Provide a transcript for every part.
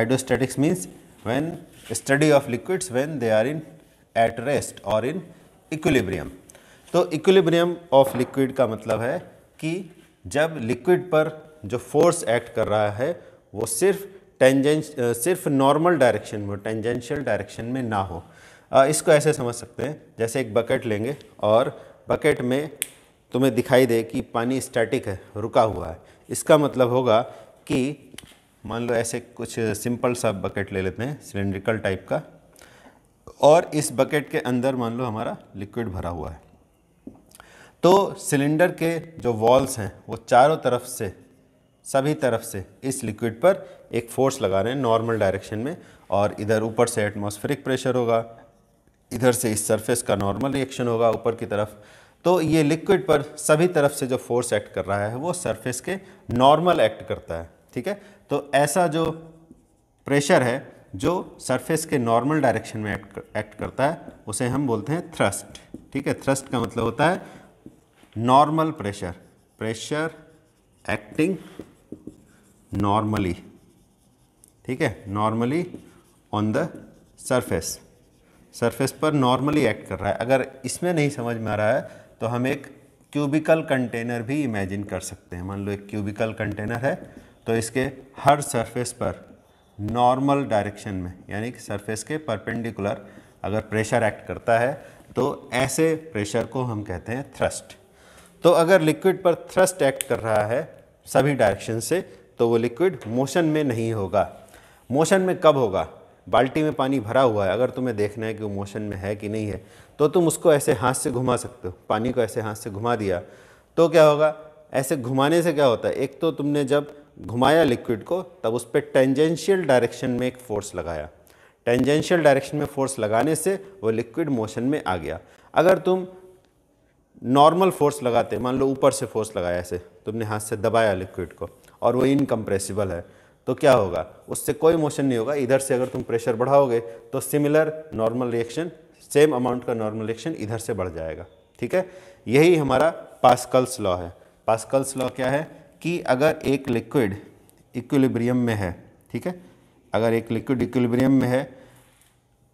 hydrostatics means when study of liquids when they are in at rest or in equilibrium तो equilibrium of liquid का मतलब है कि जब लिक्विड पर जो फोर्स एक्ट कर रहा है वो सिर्फ टेंजेंश सिर्फ नॉर्मल डायरेक्शन में टेंजेंशियल डायरेक्शन में ना हो आ, इसको ऐसे समझ सकते हैं जैसे एक बकेट लेंगे और बकेट में तुम्हें दिखाई दे कि पानी स्टैटिक है रुका हुआ है इसका मतलब होगा कि मान लो ऐसे कुछ सिंपल सा बकेट ले लेते हैं सिलेंड्रिकल टाइप का और इस बकेट के अंदर मान लो हमारा लिक्विड भरा हुआ है तो सिलेंडर के जो वॉल्स हैं वो चारों तरफ से सभी तरफ से इस लिक्विड पर एक फोर्स लगा रहे हैं नॉर्मल डायरेक्शन में और इधर ऊपर से एटमॉस्फेरिक प्रेशर होगा इधर से इस सरफेस का नॉर्मल रिएक्शन होगा ऊपर की तरफ तो ये लिक्विड पर सभी तरफ से जो फोर्स एक्ट कर रहा है वो सरफेस के नॉर्मल एक्ट करता है ठीक है तो ऐसा जो प्रेशर है जो सरफेस के नॉर्मल डायरेक्शन में एक्ट एक्ट करता है उसे हम बोलते हैं थ्रस्ट ठीक है थ्रस्ट का मतलब होता है normal pressure pressure acting normally ठीक है normally on the surface surface पर नॉर्मली एक्ट कर रहा है अगर इसमें नहीं समझ में आ रहा है तो हम एक क्यूबिकल कंटेनर भी इमेजिन कर सकते हैं मान लो एक क्यूबिकल कंटेनर है तो इसके हर सरफेस पर नॉर्मल डायरेक्शन में यानी कि सरफेस के परपेंडिकुलर अगर प्रेशर एक्ट करता है तो ऐसे प्रेशर को हम कहते हैं थ्रस्ट तो अगर लिक्विड पर थ्रस्ट एक्ट कर रहा है सभी डायरेक्शन से तो वो लिक्विड मोशन में नहीं होगा मोशन में कब होगा बाल्टी में पानी भरा हुआ है अगर तुम्हें देखना है कि वो मोशन में है कि नहीं है तो तुम उसको ऐसे हाथ से घुमा सकते हो पानी को ऐसे हाथ से घुमा दिया तो क्या होगा ऐसे घुमाने से क्या होता है एक तो तुमने जब घुमाया लिक्विड को तब उस पर टेंजेंशियल डायरेक्शन में एक फोर्स लगाया टेंजेंशियल डायरेक्शन में फोर्स लगाने से वो लिक्विड मोशन में आ गया अगर तुम नॉर्मल फोर्स लगाते मान लो ऊपर से फोर्स लगाया ऐसे तुमने हाथ से दबाया लिक्विड को और वो इनकम्प्रेसिबल है तो क्या होगा उससे कोई मोशन नहीं होगा इधर से अगर तुम प्रेशर बढ़ाओगे तो similar normal reaction same amount का नॉर्मल रिएक्शन इधर से बढ़ जाएगा ठीक है यही हमारा पास्कल्स लॉ है पास्कल्स लॉ क्या है कि अगर एक लिक्विड इक्विलिब्रियम में है ठीक है अगर एक लिक्विड इक्विलिब्रियम में है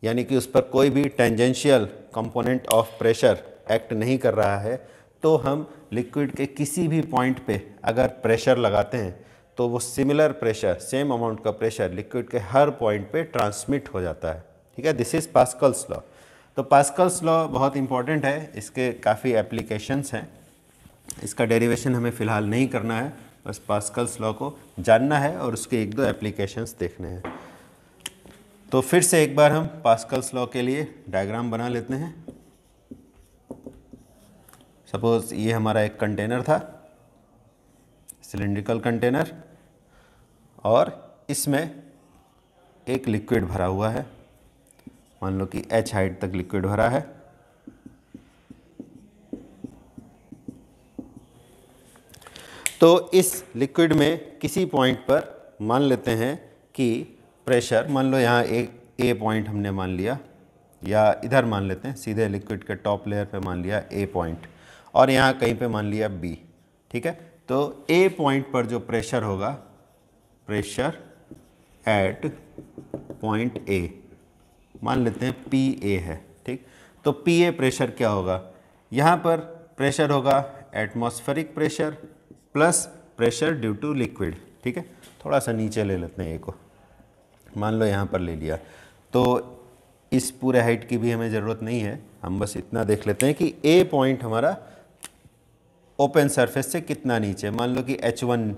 यानी कि उस पर कोई भी tangential component of pressure act नहीं कर रहा है तो हम लिक्विड के किसी भी पॉइंट पे अगर प्रेशर लगाते हैं तो वो सिमिलर प्रेशर सेम अमाउंट का प्रेशर लिक्विड के हर पॉइंट पे ट्रांसमिट हो जाता है ठीक है दिस इज़ पास्कल्स लॉ तो पास्कल्स लॉ बहुत इंपॉर्टेंट है इसके काफ़ी एप्लीकेशंस हैं इसका डेरिवेशन हमें फ़िलहाल नहीं करना है बस पास्कल्स लॉ को जानना है और उसके एक दो एप्लीकेशंस देखने हैं तो फिर से एक बार हम पास्कल्स लॉ के लिए डायग्राम बना लेते हैं सपोज़ ये हमारा एक कंटेनर था सिलेंड्रिकल कंटेनर और इसमें एक लिक्विड भरा हुआ है मान लो कि एच हाइट तक लिक्विड भरा है तो इस लिक्विड में किसी पॉइंट पर मान लेते हैं कि प्रेशर मान लो यहाँ एक ए पॉइंट हमने मान लिया या इधर मान लेते हैं सीधे लिक्विड के टॉप लेयर पे मान लिया ए पॉइंट और यहाँ कहीं पे मान लिया बी ठीक है तो ए पॉइंट पर जो प्रेशर होगा प्रेशर एट पॉइंट ए मान लेते हैं पी ए है ठीक तो पी ए प्रेशर क्या होगा यहाँ पर प्रेशर होगा atmospheric pressure plus pressure due to liquid ठीक है थोड़ा सा नीचे ले लेते हैं ए को मान लो यहाँ पर ले लिया तो इस पूरे हाइट की भी हमें ज़रूरत नहीं है हम बस इतना देख लेते हैं कि ए पॉइंट हमारा ओपन सरफेस से कितना नीचे मान लो कि एच वन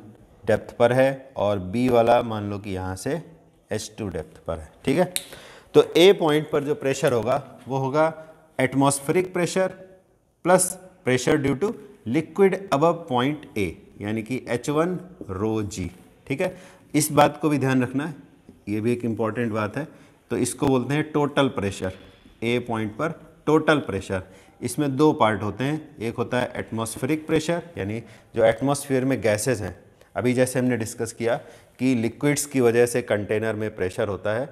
डेप्थ पर है और बी वाला मान लो कि यहाँ से एच टू डेप्थ पर है ठीक है तो ए पॉइंट पर जो प्रेशर होगा वो होगा atmospheric pressure plus pressure due to liquid above point A यानी कि एच वन रो जी ठीक है इस बात को भी ध्यान रखना है ये भी एक इम्पॉर्टेंट बात है तो इसको बोलते हैं टोटल प्रेशर ए पॉइंट पर टोटल प्रेशर इसमें दो पार्ट होते हैं एक होता है एटमॉस्फेरिक प्रेशर यानी जो एटमॉस्फेयर में गैसेज हैं अभी जैसे हमने डिस्कस किया कि लिक्विड्स की वजह से कंटेनर में प्रेशर होता है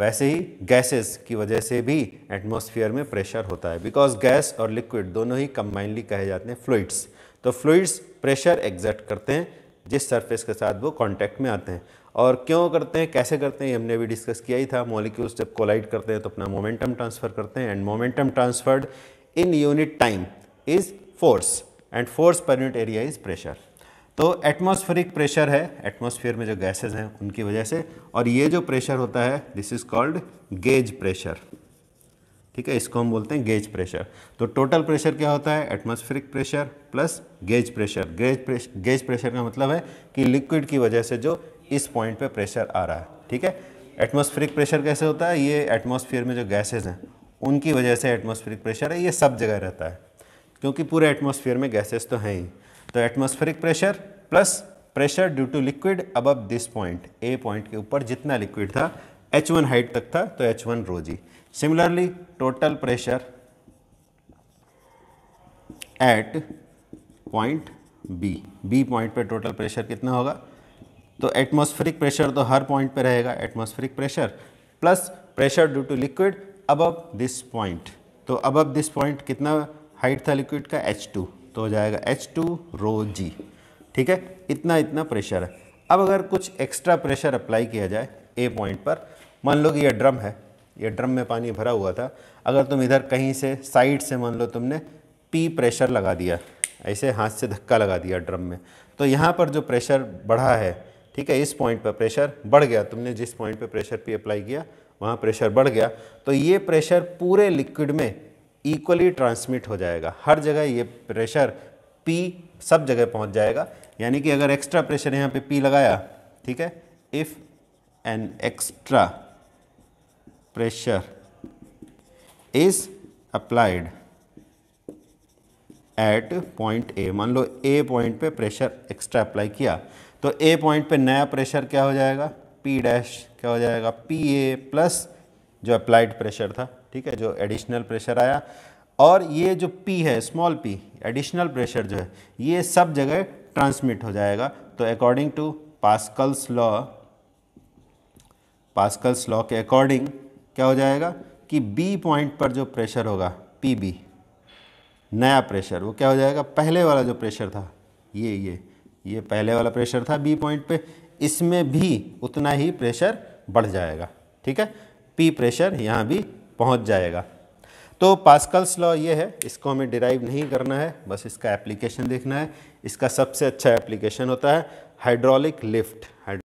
वैसे ही गैसेस की वजह से भी एटमॉस्फेयर में प्रेशर होता है बिकॉज गैस और लिक्विड दोनों ही कंबाइनली कहे जाते हैं फ्लूड्स तो फ्लूड्स प्रेशर एग्जर्ट करते हैं जिस सरफेस के साथ वो कांटेक्ट में आते हैं और क्यों करते हैं कैसे करते हैं हमने भी डिस्कस किया ही था मॉलिक्यूल्स जब कोलाइड करते हैं तो अपना मोमेंटम ट्रांसफ़र करते हैं and momentum transferred in unit time is force and force per unit area is pressure तो एटमॉस्फेरिक प्रेशर है एटमॉस्फेयर में जो गैसेस हैं उनकी वजह से और ये जो प्रेशर होता है this is called gauge pressure ठीक है इसको हम बोलते हैं गेज प्रेशर तो टोटल प्रेशर क्या होता है atmospheric pressure plus gauge pressure gauge pressure gauge pressure का मतलब है कि लिक्विड की वजह से जो इस पॉइंट पे प्रेशर आ रहा है ठीक है एटमॉस्फेरिक प्रेशर कैसे होता है ये एटमॉस्फेयर में जो गैसेज हैं उनकी वजह से एटमॉस्फेरिक प्रेशर है ये सब जगह रहता है क्योंकि पूरे एटमॉस्फेयर में गैसेज तो हैं ही तो atmospheric pressure plus pressure due to liquid above this point A point के ऊपर जितना लिक्विड था एच वन हाइट तक था तो H one rho g similarly total pressure at point B B point पे टोटल प्रेशर कितना होगा तो एटमॉस्फेरिक प्रेशर तो हर पॉइंट पे रहेगा atmospheric pressure plus pressure due to liquid above this point तो अबव दिस पॉइंट कितना हाइट था लिक्विड का एच टू तो हो जाएगा एच टू रो जी ठीक है इतना इतना प्रेशर है अब अगर कुछ एक्स्ट्रा प्रेशर अप्लाई किया जाए ए पॉइंट पर मान लो कि यह ड्रम है ये ड्रम में पानी भरा हुआ था अगर तुम इधर कहीं से साइड से मान लो तुमने पी प्रेशर लगा दिया ऐसे हाथ से धक्का लगा दिया ड्रम में तो यहाँ पर जो प्रेशर बढ़ा है ठीक है इस पॉइंट पर प्रेशर बढ़ गया तुमने जिस पॉइंट पर प्रेशर पी अप्लाई किया वहाँ प्रेशर बढ़ गया तो ये प्रेशर पूरे लिक्विड में इक्वली ट्रांसमिट हो जाएगा हर जगह ये प्रेशर पी सब जगह पहुँच जाएगा यानी कि अगर एक्स्ट्रा प्रेशर यहाँ पे पी लगाया ठीक है if an extra pressure is applied at point A मान लो ए पॉइंट पे प्रेशर एक्स्ट्रा अप्लाई किया तो ए पॉइंट पे नया प्रेशर क्या हो जाएगा पी डैश क्या हो जाएगा पी ए प्लस जो अप्लाइड प्रेशर था ठीक है जो एडिशनल प्रेशर आया और ये जो पी है स्मॉल पी एडिशनल प्रेशर जो है ये सब जगह ट्रांसमिट हो जाएगा तो according to Pascal's law Pascal's law के अकॉर्डिंग क्या हो जाएगा कि बी पॉइंट पर जो प्रेशर होगा पी बी नया प्रेशर वो क्या हो जाएगा पहले वाला जो प्रेशर था ये ये ये पहले वाला प्रेशर था बी पॉइंट पे इसमें भी उतना ही प्रेशर बढ़ जाएगा ठीक है पी प्रेशर यहाँ भी पहुँच जाएगा तो पास्कल्स लॉ ये है इसको हमें डिराइव नहीं करना है बस इसका एप्लीकेशन देखना है इसका सबसे अच्छा एप्लीकेशन होता है हाइड्रोलिक लिफ्ट